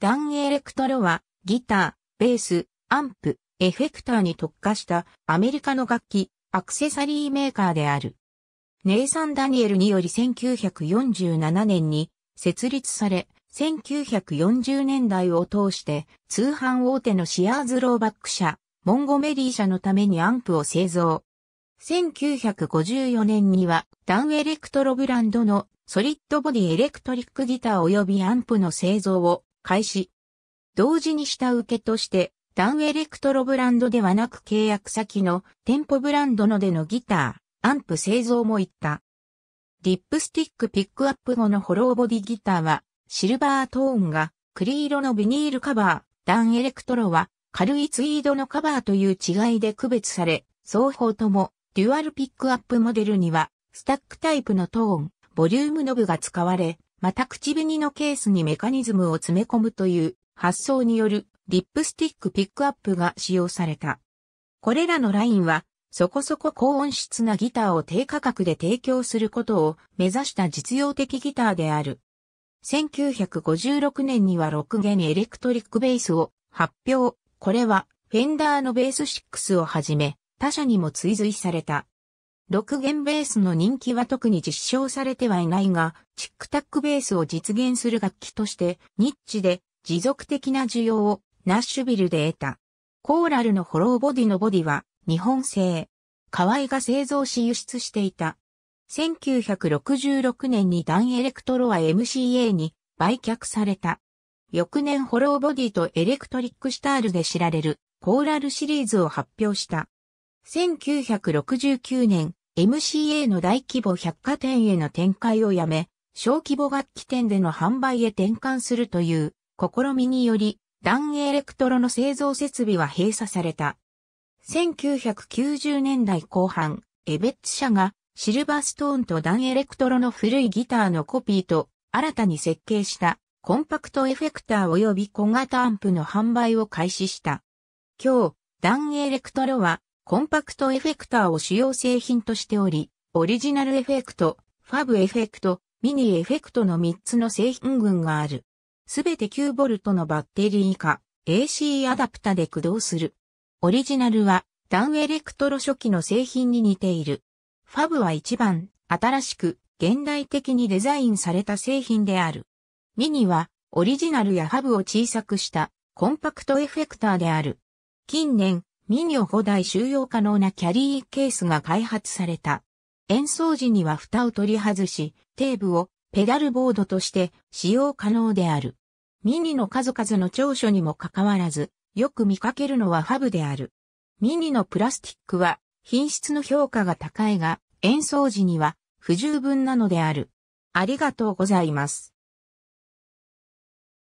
ダンエレクトロは、ギター、ベース、アンプ、エフェクターに特化したアメリカの楽器、アクセサリーメーカーである。ネイサン・ダニエルにより1947年に設立され、1940年代を通して通販大手のシアーズ・ローバック社、モンゴメリー社のためにアンプを製造。1954年にはダンエレクトロブランドのソリッドボディエレクトリックギター及びアンプの製造を開始。同時に下請けとして、ダンエレクトロブランドではなく契約先の店舗ブランドのでのギター、アンプ製造も行った。リップスティックピックアップ後のホローボディギターは、シルバートーンが栗色のビニールカバー、ダンエレクトロは軽いツイードのカバーという違いで区別され、双方ともデュアルピックアップモデルには、スタックタイプのトーン、ボリュームノブが使われ、また口紅のケースにメカニズムを詰め込むという発想によるリップスティックピックアップが使用された。これらのラインはそこそこ高音質なギターを低価格で提供することを目指した実用的ギターである。1956年には6弦エレクトリックベースを発表。これはフェンダーのベース6をはじめ他社にも追随された。6弦ベースの人気は特に実証されてはいないが、チックタックベースを実現する楽器としてニッチで持続的な需要をナッシュビルで得た。コーラルのホローボディのボディは日本製。河合が製造し輸出していた。1966年にダンエレクトロア MCA に売却された。翌年ホローボディとエレクトリックスタールで知られるコーラルシリーズを発表した。1969年、MCA の大規模百貨店への展開をやめ、小規模楽器店での販売へ転換するという試みにより、ダンエレクトロの製造設備は閉鎖された。1990年代後半、エベッツ社がシルバーストーンとダンエレクトロの古いギターのコピーと新たに設計したコンパクトエフェクター及び小型アンプの販売を開始した。今日、ダンエレクトロはコンパクトエフェクターを主要製品としており、オリジナルエフェクト、ファブエフェクト、ミニエフェクトの3つの製品群がある。すべて 9V のバッテリー以下、AC アダプタで駆動する。オリジナルは、ダウンエレクトロ初期の製品に似ている。ファブは一番、新しく、現代的にデザインされた製品である。ミニは、オリジナルやファブを小さくした、コンパクトエフェクターである。近年、ミニョ5台収容可能なキャリーケースが開発された。演奏時には蓋を取り外し、テーブをペダルボードとして使用可能である。ミニの数々の長所にもかかわらず、よく見かけるのはファブである。ミニのプラスティックは品質の評価が高いが、演奏時には不十分なのである。ありがとうございます。